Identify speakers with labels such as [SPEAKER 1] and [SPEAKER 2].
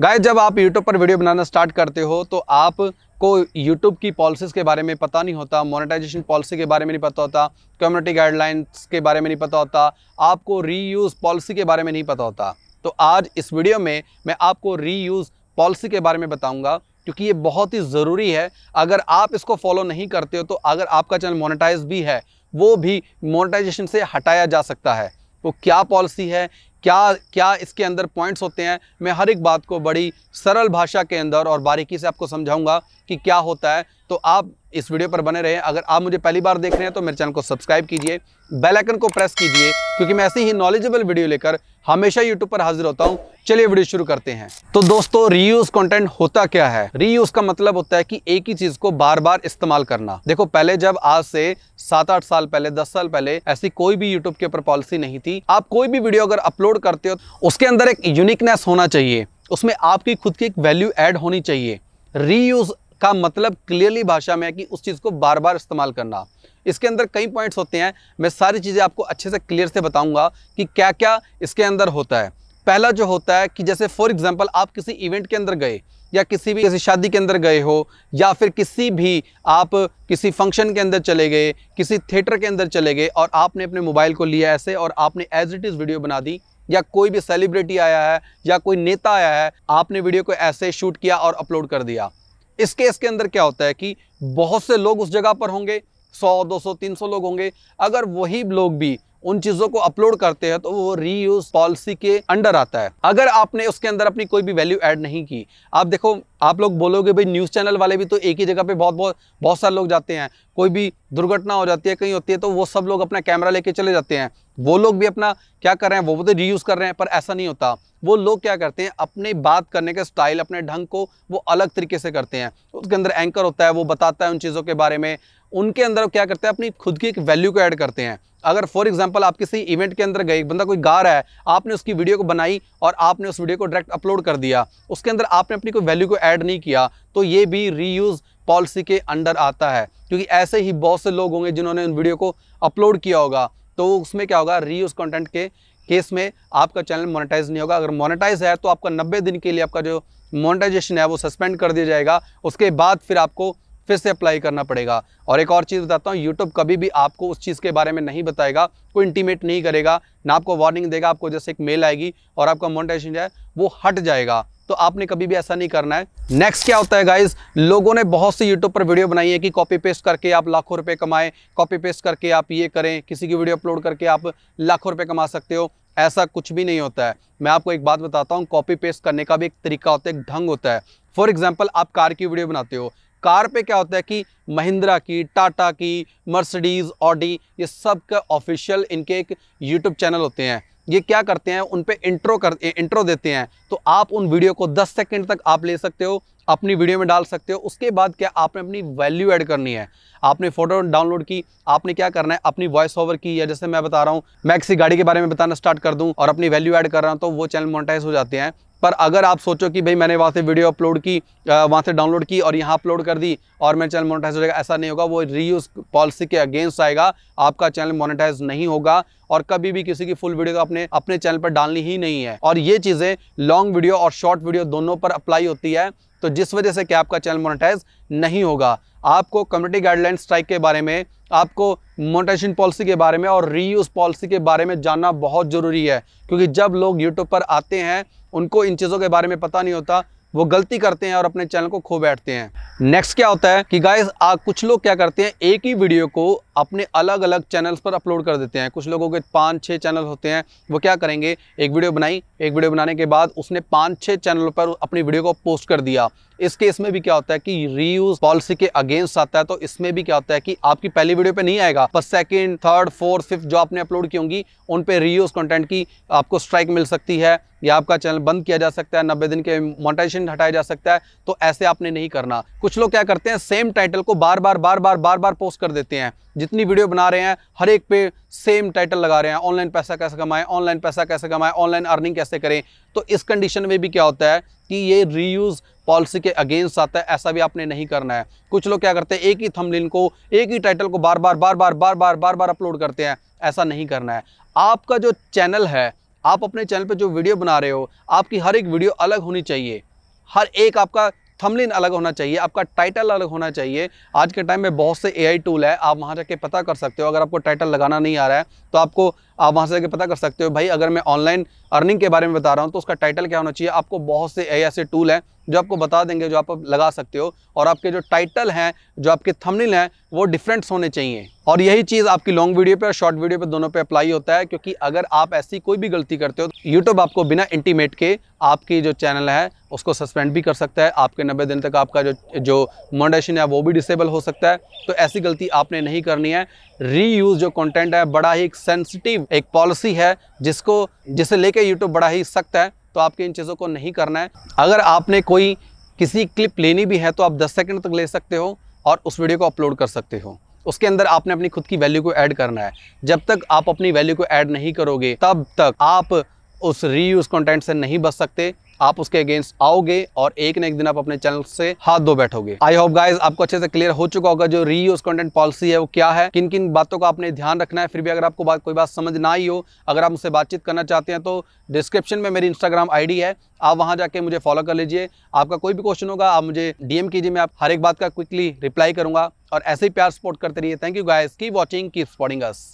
[SPEAKER 1] गाय जब आप यूट्यूब पर वीडियो बनाना स्टार्ट करते हो तो आप को यूट्यूब की पॉलिसीज़ के बारे में पता नहीं होता मोनेटाइजेशन पॉलिसी के बारे में नहीं पता होता कम्युनिटी गाइडलाइंस के बारे में नहीं पता होता आपको रीयूज़ पॉलिसी के बारे में नहीं पता होता तो आज इस वीडियो में मैं आपको रीयूज़ पॉलिसी के बारे में बताऊँगा क्योंकि ये बहुत ही ज़रूरी है अगर आप इसको फॉलो नहीं करते हो तो अगर आपका चैनल मोनेटाइज भी है वो भी मोनेटाइजेशन से हटाया जा सकता है वो तो क्या पॉलिसी है क्या क्या इसके अंदर पॉइंट्स होते हैं मैं हर एक बात को बड़ी सरल भाषा के अंदर और बारीकी से आपको समझाऊंगा कि क्या होता है तो आप इस वीडियो पर बने रहें अगर आप मुझे पहली बार देख रहे हैं तो मेरे चैनल को सब्सक्राइब कीजिए बेल आइकन को प्रेस कीजिए क्योंकि मैं ऐसी ही नॉलेजेबल वीडियो लेकर हमेशा यूट्यूब पर हाजिर होता हूँ चलिए वीडियो शुरू करते हैं तो दोस्तों रीयूज कंटेंट होता क्या है रीयूज का मतलब होता है कि एक ही चीज को बार बार इस्तेमाल करना देखो पहले जब आज से सात आठ साल पहले दस साल पहले ऐसी कोई भी यूट्यूब के ऊपर पॉलिसी नहीं थी आप कोई भी वीडियो अगर अपलोड करते हो उसके अंदर एक यूनिकनेस होना चाहिए उसमें आपकी खुद की एक वैल्यू एड होनी चाहिए रीयूज का मतलब क्लियरली भाषा में है कि उस चीज़ को बार बार इस्तेमाल करना इसके अंदर कई पॉइंट्स होते हैं मैं सारी चीज़ें आपको अच्छे से क्लियर से बताऊंगा कि क्या क्या इसके अंदर होता है पहला जो होता है कि जैसे फॉर एग्जांपल आप किसी इवेंट के अंदर गए या किसी भी किसी शादी के अंदर गए हो या फिर किसी भी आप किसी फंक्शन के अंदर चले गए किसी थिएटर के अंदर चले गए और आपने अपने मोबाइल को लिया ऐसे और आपने एज इट इज़ वीडियो बना दी या कोई भी सेलिब्रिटी आया है या कोई नेता आया है आपने वीडियो को ऐसे शूट किया और अपलोड कर दिया इस केस के अंदर क्या होता है कि बहुत से लोग उस जगह पर होंगे सौ दो सौ तीन सौ लोग होंगे अगर वही लोग भी उन चीज़ों को अपलोड करते हैं तो वो रीयूज पॉलिसी के अंडर आता है अगर आपने उसके अंदर अपनी कोई भी वैल्यू ऐड नहीं की आप देखो आप लोग बोलोगे भाई न्यूज़ चैनल वाले भी तो एक ही जगह पे बहुत बहुत बहुत सारे लोग जाते हैं कोई भी दुर्घटना हो जाती है कहीं होती है तो वो सब लोग अपना कैमरा लेके चले जाते हैं वो लोग भी अपना क्या कर रहे हैं वो तो रीयूज़ कर रहे हैं पर ऐसा नहीं होता वो लोग क्या करते हैं अपने बात करने के स्टाइल अपने ढंग को वो अलग तरीके से करते हैं उसके अंदर एंकर होता है वो बताता है उन चीज़ों के बारे में उनके अंदर क्या करते हैं अपनी खुद की एक वैल्यू को ऐड करते हैं अगर फॉर एग्जांपल आप किसी इवेंट के अंदर गए बंदा कोई गा रहा है आपने उसकी वीडियो को बनाई और आपने उस वीडियो को डायरेक्ट अपलोड कर दिया उसके अंदर आपने अपनी कोई वैल्यू को ऐड नहीं किया तो ये भी रीयूज़ पॉलिसी के अंडर आता है क्योंकि ऐसे ही बहुत से लोग होंगे जिन्होंने उन वीडियो को अपलोड किया होगा तो उसमें क्या होगा रीयूज़ कॉन्टेंट के केस में आपका चैनल मोनेटाइज नहीं होगा अगर मोनेटाइज है तो आपका नब्बे दिन के लिए आपका जो मोनेटाइजेशन है वो सस्पेंड कर दिया जाएगा उसके बाद फिर आपको फिर से अप्लाई करना पड़ेगा और एक और चीज़ बताता हूँ यूट्यूब कभी भी आपको उस चीज़ के बारे में नहीं बताएगा कोई इंटीमेट नहीं करेगा ना आपको वार्निंग देगा आपको जैसे एक मेल आएगी और आपका मोनिटाइजेशन जाए वो हट जाएगा तो आपने कभी भी ऐसा नहीं करना है नेक्स्ट क्या होता है गाइज लोगों ने बहुत सी यूट्यूब पर वीडियो बनाई है कि कॉपी पेस्ट करके आप लाखों रुपए कमाएं कॉपी पेस्ट करके आप ये करें किसी की वीडियो अपलोड करके आप लाखों रुपए कमा सकते हो ऐसा कुछ भी नहीं होता है मैं आपको एक बात बताता हूँ कॉपी पेस्ट करने का भी एक तरीका होता है एक ढंग होता है फॉर एग्जाम्पल आप कार की वीडियो बनाते हो कार पे क्या होता है कि महिंद्रा की टाटा की मर्सिडीज़ ऑडी ये सब का ऑफिशियल इनके एक यूट्यूब चैनल होते हैं ये क्या करते हैं उन पर इंट्रो कर इंट्रो देते हैं तो आप उन वीडियो को 10 सेकंड तक आप ले सकते हो अपनी वीडियो में डाल सकते हो उसके बाद क्या आपने अपनी वैल्यू ऐड करनी है आपने फोटो डाउनलोड की आपने क्या करना है अपनी वॉइस ओवर की या जैसे मैं बता रहा हूँ मैं किसी गाड़ी के बारे में बताना स्टार्ट कर दूँ और अपनी वैल्यू ऐड कर रहा हूँ तो वो चैनल मोनिटाइज हो जाते हैं पर अगर आप सोचो कि भाई मैंने वहाँ से वीडियो अपलोड की वहाँ से डाउनलोड की और यहाँ अपलोड कर दी और मेरा चैनल मोनिटाइज हो जाएगा ऐसा नहीं होगा वो रीयूज पॉलिसी के अगेंस्ट आएगा आपका चैनल मोनिटाइज नहीं होगा और कभी भी किसी की फुल वीडियो को अपने अपने चैनल पर डालनी ही नहीं है और ये चीज़ें लॉन्ग वीडियो और शॉर्ट वीडियो दोनों पर अप्लाई होती है तो जिस वजह से कि आपका चैनल मोनेटाइज नहीं होगा आपको कम्युनिटी गाइडलाइन स्ट्राइक के बारे में आपको मोनेटाइजेशन पॉलिसी के बारे में और रीयूज़ पॉलिसी के बारे में जानना बहुत ज़रूरी है क्योंकि जब लोग यूट्यूब पर आते हैं उनको इन चीज़ों के बारे में पता नहीं होता वो गलती करते हैं और अपने चैनल को खो बैठते हैं नेक्स्ट क्या होता है कि गाइज कुछ लोग क्या करते हैं एक ही वीडियो को अपने अलग अलग चैनल्स पर अपलोड कर देते हैं कुछ लोगों के पाँच छः चैनल होते हैं वो क्या करेंगे एक वीडियो बनाई एक वीडियो बनाने के बाद उसने पाँच छः चैनल पर अपनी वीडियो को पोस्ट कर दिया इस केस में भी क्या होता है कि रीयूज पॉलिसी के अगेंस्ट आता है तो इसमें भी क्या होता है कि आपकी पहली वीडियो पे नहीं आएगा पर सेकंड थर्ड फोर्थ फिफ्थ जो आपने अपलोड की होंगी उन पे रीयूज कंटेंट की आपको स्ट्राइक मिल सकती है या आपका चैनल बंद किया जा सकता है नब्बे दिन के मोटाइजेशन हटाया जा सकता है तो ऐसे आपने नहीं करना कुछ लोग क्या करते हैं सेम टाइटल को बार बार बार बार बार बार पोस्ट कर देते हैं जितनी वीडियो बना रहे हैं हर एक पे सेम टाइटल लगा रहे हैं ऑनलाइन पैसा कैसे कमाएं ऑनलाइन पैसा कैसे कमाएं ऑनलाइन अर्निंग कैसे करें तो इस कंडीशन में भी क्या होता है कि ये रीयूज़ पॉलिसी के अगेंस्ट आता है ऐसा भी आपने नहीं करना है कुछ लोग क्या करते हैं एक ही थमलिन को एक ही टाइटल को बार बार बार बार बार बार बार बार अपलोड करते हैं ऐसा नहीं करना है आपका जो चैनल है आप अपने चैनल पर जो वीडियो बना रहे हो आपकी हर एक वीडियो अलग होनी चाहिए हर एक आपका थमलिन अलग होना चाहिए आपका टाइटल अलग होना चाहिए आज के टाइम में बहुत से ए टूल है आप वहाँ जाके पता कर सकते हो अगर आपको टाइटल लगाना नहीं आ रहा है तो आपको आप वहाँ से जाकर पता कर सकते हो भाई अगर मैं ऑनलाइन अर्निंग के बारे में बता रहा हूँ तो उसका टाइटल क्या होना चाहिए आपको बहुत से ऐसे टूल हैं जो आपको बता देंगे जो आप लगा सकते हो और आपके जो टाइटल हैं जो आपके थंबनेल हैं वो डिफरेंट्स होने चाहिए और यही चीज़ आपकी लॉन्ग वीडियो पे और शॉर्ट वीडियो पे दोनों पे अप्लाई होता है क्योंकि अगर आप ऐसी कोई भी गलती करते हो तो यूट्यूब आपको बिना इंटीमेट के आपकी जो चैनल है उसको सस्पेंड भी कर सकता है आपके नब्बे दिन तक आपका जो जो मोडेशन है वो भी डिसेबल हो सकता है तो ऐसी गलती आपने नहीं करनी है रीयूज़ जो कॉन्टेंट है बड़ा ही एक सेंसिटिव एक पॉलिसी है जिसको जिसे लेके यूट्यूब बड़ा ही सख्त है तो आपके इन चीज़ों को नहीं करना है अगर आपने कोई किसी क्लिप लेनी भी है तो आप 10 सेकंड तक ले सकते हो और उस वीडियो को अपलोड कर सकते हो उसके अंदर आपने अपनी खुद की वैल्यू को ऐड करना है जब तक आप अपनी वैल्यू को ऐड नहीं करोगे तब तक आप उस रीयूज़ कंटेंट से नहीं बच सकते आप उसके अगेंस्ट आओगे और एक ना एक दिन आप अपने चैनल से हाथ धो बैठोगे आई होप गाइज आपको अच्छे से क्लियर हो चुका होगा जो यूज कंटेंट पॉलिसी है वो क्या है किन किन बातों का आपने ध्यान रखना है फिर भी अगर आपको बात कोई बात समझ ना आई हो अगर आप मुझसे बातचीत करना चाहते हैं तो डिस्क्रिप्शन में मेरी इंस्टाग्राम आईडी है आप वहां जाके मुझे फॉलो कर लीजिए आपका कोई भी क्वेश्चन होगा आप मुझे डीएम कीजिए मैं आप हर एक बात का क्विकली रिप्लाई करूंगा और ऐसे ही प्यार सपोर्ट करते रहिए थैंक यू गाइज की वॉचिंग की स्पॉर्डिंग अस